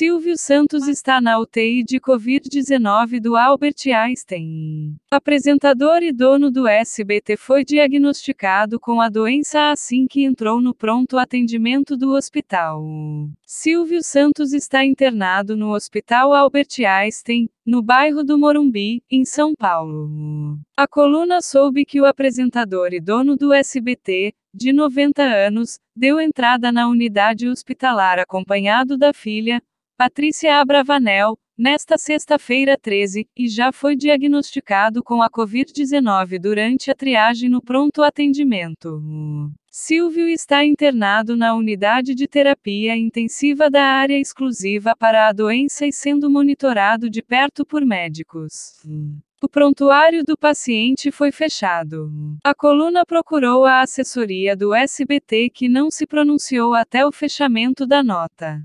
Silvio Santos está na UTI de Covid-19 do Albert Einstein. Apresentador e dono do SBT foi diagnosticado com a doença assim que entrou no pronto atendimento do hospital. Silvio Santos está internado no Hospital Albert Einstein, no bairro do Morumbi, em São Paulo. A coluna soube que o apresentador e dono do SBT, de 90 anos, deu entrada na unidade hospitalar acompanhado da filha, Patrícia Abravanel, nesta sexta-feira 13, e já foi diagnosticado com a Covid-19 durante a triagem no pronto atendimento. Silvio está internado na unidade de terapia intensiva da área exclusiva para a doença e sendo monitorado de perto por médicos. O prontuário do paciente foi fechado. A coluna procurou a assessoria do SBT que não se pronunciou até o fechamento da nota.